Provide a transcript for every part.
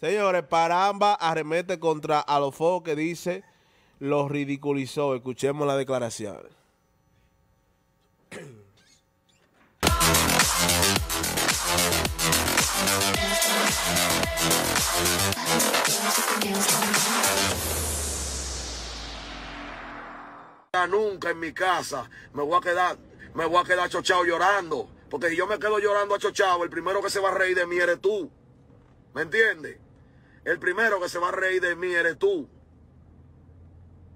Señores, Paramba arremete contra a los fuegos que dice los ridiculizó. Escuchemos la declaración. Nunca en mi casa me voy a quedar, me voy a quedar chochado llorando. Porque si yo me quedo llorando a chochado, el primero que se va a reír de mí eres tú. ¿Me entiendes? El primero que se va a reír de mí eres tú.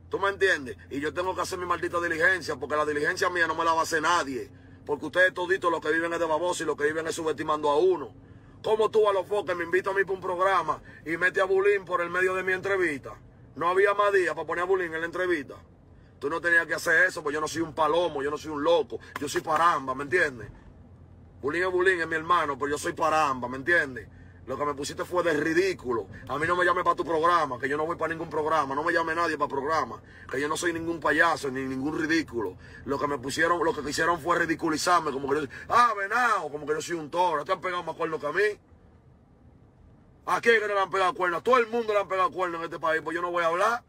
¿Tú me entiendes? Y yo tengo que hacer mi maldita diligencia, porque la diligencia mía no me la va a hacer nadie. Porque ustedes toditos los que viven es de baboso y los que viven es subestimando a uno. ¿Cómo tú a los foques me invito a mí para un programa y mete a Bulín por el medio de mi entrevista? No había más días para poner a Bulín en la entrevista. Tú no tenías que hacer eso, porque yo no soy un palomo, yo no soy un loco, yo soy paramba, ¿me entiendes? Bulín es Bulín, es mi hermano, pero yo soy paramba, ¿me entiendes? Lo que me pusiste fue de ridículo. A mí no me llame para tu programa, que yo no voy para ningún programa. No me llame nadie para programa, que yo no soy ningún payaso ni ningún ridículo. Lo que me pusieron, lo que quisieron fue ridiculizarme, como que yo, ah, venado, como que yo soy un toro. Te han pegado más cuernos que a mí. ¿A quién que no le han pegado cuernos? Todo el mundo le han pegado cuernos en este país, pues yo no voy a hablar.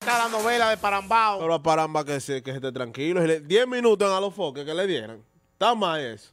Está la novela de parambao. Pero paramba que se, que esté tranquilo. 10 minutos a los foques que le dieran. Not my ass.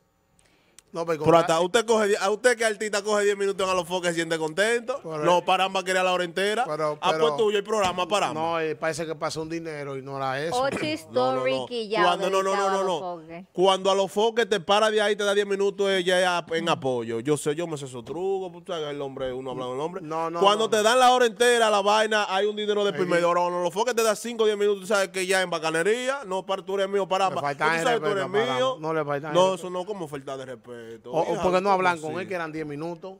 No, pero, hasta usted coge, a usted que artista coge 10 minutos en a los foques se siente contento. no paramba quería la hora entera. Pero, ah, pues tuyo el programa paramos. No, eh, parece que pasó un dinero y no era eso. Oh, no, no, ya. Cuando, no, no, no, no, Cuando a los foques te para de ahí te da 10 minutos ella en apoyo. Yo sé, yo me sé su truco, pues, el hombre, uno habla el hombre. No, no. Cuando te dan la hora entera, la vaina, hay un dinero de primer Cuando los foques te da 5 o 10 minutos, tú sabes que ya en bacanería, no, para, tú eres mío, paramba. No le faltan. No, eso no como falta de respeto o, porque no hablan con él, que eran 10 minutos.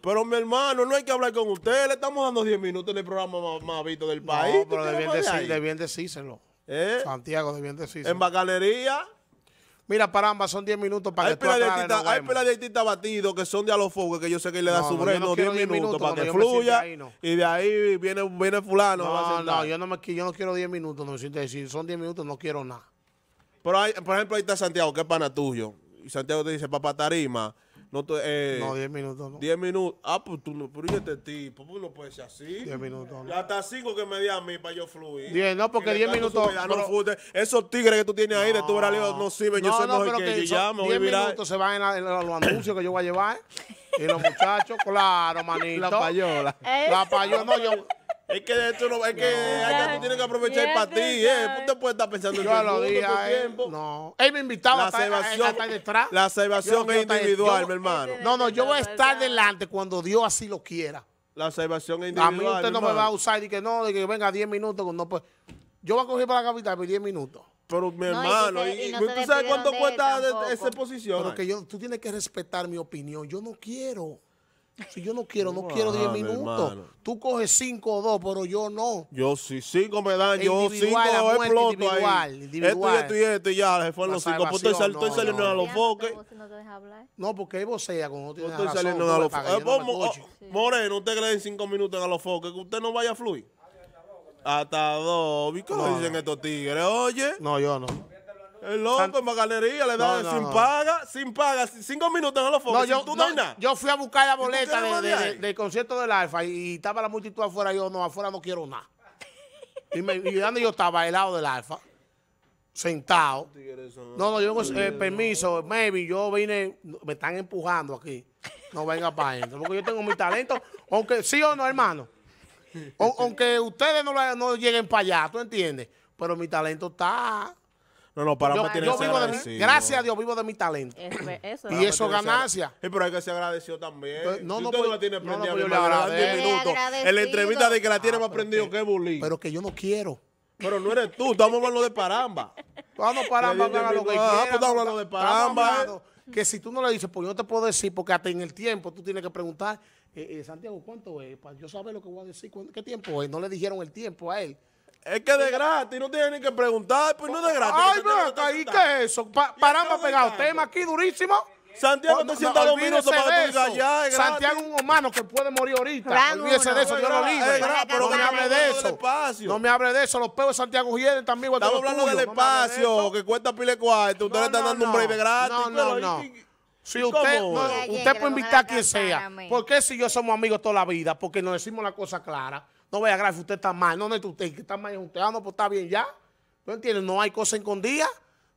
Pero mi hermano, no hay que hablar con usted. Le estamos dando 10 minutos en el programa más, visto del país. pero debían, decírselo. ¿Eh? Santiago, En Bacalería. Mira, para ambas son 10 minutos para que tú Hay peladitas batidos que son de a los fogos que yo sé que le da su freno 10 minutos, para que fluya. Y de ahí viene, viene fulano. No, no, yo no, me, quiero 10 minutos, no me siento decir. Son 10 minutos, no quiero nada. Pero por ejemplo, ahí está Santiago, que es pana tuyo. Santiago te dice, papá tarima, no, te, eh, no, 10 minutos no. 10 minutos. Ah, pues tú no, pero este tipo, pues no puede ser así. 10 minutos no. Hasta 5 que me di a mí para yo fluir. 10, no, porque 10 minutos. pero, esos tigres que tú tienes ahí de tu verano no sirven. yo sé no, pero que, yo ya me voy 10 minutos se van en, la, en los anuncios que yo voy a llevar. Y los muchachos, claro, manito. La payola. La payola, no, yo, es que de no, es que, no. tú tienes que aprovechar para ti, eh. Usted puede estar pensando yo en lo dije, No. Él me invitaba la a estar, detrás. La salvación es individual, mi hermano. No, no, yo voy a estar delante cuando Dios así lo quiera. La salvación es individual. A mí usted no me va a usar y que no, de que venga 10 minutos. No, pues, yo voy a coger para la capital por 10 minutos. Pero mi hermano, y, ¿tú sabes cuánto cuesta esa posición? Pero que yo, tú tienes que respetar mi opinión. Yo no quiero si yo no quiero, no, quiero 10 minutos. Tú coges 5 o 2, pero yo no. Yo sí, 5 me dan, yo 5 exploto individual, ahí. Individual. Esto y esto y esto y ya, se fueron los 5. Pues estoy, no, estoy saliendo a los foques. No, porque él vocea con otro. Estoy razón, saliendo a los foques. Eh, oh, Moreno, usted cree en 5 minutos en a los foques que usted no vaya a fluir. Hasta dos. ¿Cómo dicen estos tigres? Oye. No, yo no. El loco, en galería, le da sin paga, sin paga, cinco minutos no los fue. yo, fui a buscar la boleta del concierto del Alfa y, estaba la multitud afuera, yo no, afuera no quiero nada. Y, me, yo estaba, al lado del Alfa, sentado. No, no, yo tengo eh, permiso, maybe, yo vine, me están empujando aquí. No venga para adentro, porque yo tengo mi talento, aunque sí o no, hermano. aunque ustedes no, no lleguen para allá, ¿tú entiendes? Pero mi talento está... No, no, para tiene que Gracias a Dios vivo de mi talento. eso y eso ganancia. pero hay que ser agradecido también. no, no, no, pues, la tiene prendida, no, pues, no, minutos. En la entrevista de que la tiene más ah, prendido que bullying. Pero que yo no quiero. Pero no eres tú, estamos hablando de paramba. Vamos paramba, lo que ah, pues hablando de paramba. ¿eh? Que si tú no le dices, pues yo no te puedo decir, porque hasta en el tiempo tú tienes que preguntar, eh, eh, Santiago, ¿cuánto es? yo saber lo que voy a decir, ¿qué tiempo es? No le dijeron el tiempo a él. Es que de gratis, no tiene ni que preguntar, pues no de gratis. Ay, no, ahí es, eso. Pa paramos pegado. Tema aquí durísimo. Santiago te sienta dos minutos para que tú digas ya. Santiago es un humano que puede morir ahorita. Olvídese de eso, yo lo libre. no me hable de eso. No me hable de eso. Los peos de Santiago están también. Estamos hablando del espacio, que cuesta pile cuarto. Usted le está dando un break de gratis. No, no, no. Si usted, no, usted puede invitar a quien sea. ¿Por qué si yo somos amigos toda la vida? Porque nos decimos la cosa clara. No vea, si usted está mal. No, no usted está mal, usted. Ah, no, pues está bien ya. ¿No entiende? No hay cosa escondida.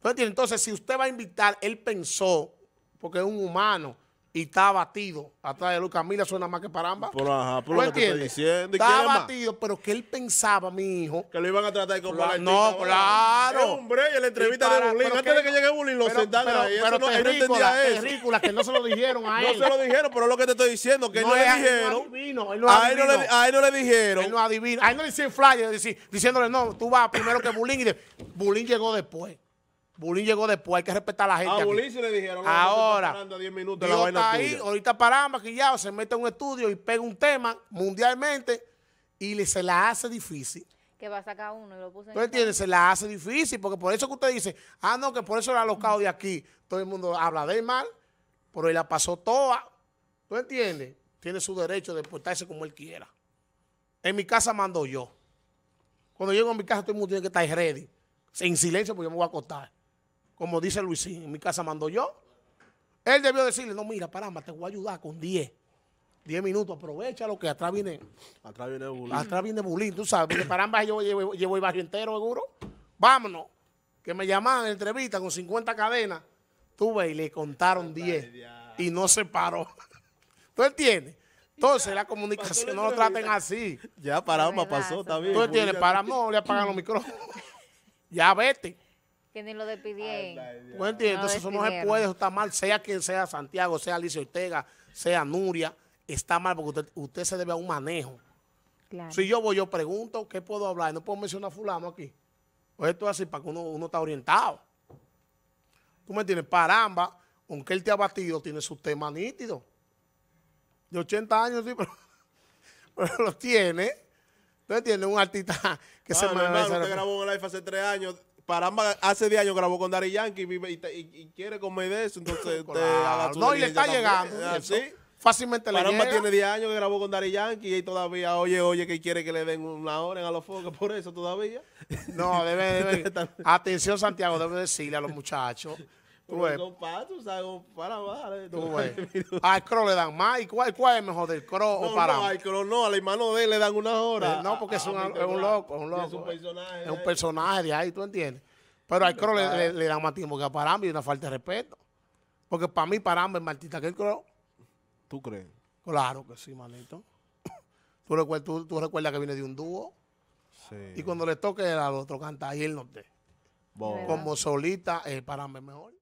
¿No entiende? Entonces, si usted va a invitar, él pensó, porque es un humano, y está abatido atrás de Lucas Mila, suena más que paramba. Por, ajá, por que diciendo. Está abatido, pero que él pensaba, mi hijo. Que lo iban a tratar con la, No, claro. No, hombre, y la entrevista de Bulín, antes de que llegue Bulín, lo sentaron ahí. Pero, eso pero no, eso. que no se lo dijeron a él. No se lo dijeron, pero es lo que te estoy diciendo, que no, él no le dijeron. no a, él no le, a él no le dijeron. Él no adivina. A él no le hicieron flyer diciéndole, no, tú vas primero que Bulín. Y Bulín llegó después. Bulín llegó después, hay que respetar a la gente. A Bulín se le dijeron. Ahora, está está ahí, ahorita ahorita que maquillado, se mete a un estudio y pega un tema mundialmente y se la hace difícil. Que va a sacar uno y lo puse ¿Tú entiendes? Se la hace difícil, porque por eso que usted dice, ah, no, que por eso era alocado de aquí. Todo el mundo habla de mal, pero él la pasó toda. ¿Tú entiendes? Tiene su derecho de portarse como él quiera. En mi casa mando yo. Cuando llego a mi casa, todo el mundo tiene que estar ready. En silencio, porque yo me voy a acostar como dice Luisín, en mi casa mando yo. Él debió decirle, no, mira, paramba, te voy a ayudar con 10. 10 minutos, aprovecha lo que atrás viene. Atrás viene Bulín. Atrás viene Bulín, tú sabes, porque paramba yo llevo, llevo, el barrio entero, seguro. Vámonos, que me llamaban en entrevista con 50 cadenas. Tuve y le contaron 10 y no se paró. ¿Tú entiendes? Entonces, la comunicación no lo traten así. Ya, paramba, pasó, también. bien. ¿Tú entiendes? Paramba, le apagan los micrófonos. Ya vete. Que ni lo despidieron. entiendes? Entonces eso no se puede, está mal, sea quien sea Santiago, sea Alicia Ortega, sea Nuria, está mal porque usted, se debe a un manejo. Si yo voy, yo pregunto, ¿qué puedo hablar? No puedo mencionar a fulano aquí. Pues esto es así para que uno, uno está orientado. ¿Tú me entiendes? Paramba, aunque él te ha batido, tiene su tema nítido. De 80 años, sí, pero, pero los tiene. ¿Tú entiendes? Un artista que ah, se me... a usted grabó un live hace tres años Paramba hace 10 años grabó con Dari Yankee y, quiere comer de eso, entonces No, y le está llegando. Ah, ¿Sí? Fácilmente Paramba Paramba tiene 10 años que grabó con Dari Yankee y todavía, oye, oye, que quiere que le den una orden a los focos por eso todavía. No, debe, debe. Atención, Santiago, debe decirle a los muchachos Tú ves. Cro le dan más. ¿Y cuál, cuál es mejor, del Cro o para No, al Cro no, al hermano de él le dan unas horas. Eh, no, porque ah, es, ah, un, loco, es un loco. Es un personaje. Es un personaje de ahí, ¿tú entiendes? Pero al Cro le, le, dan más tiempo que a Parambi y una falta de respeto. Porque para mí Parambi es más tita que el Cro. ¿Tú crees? Claro que sí, manito. tú, recuerdas, tú recuerdas que viene de un dúo. Sí. Y cuando le toque al otro canta y él no te. Como solita, el eh, Parambi es mejor.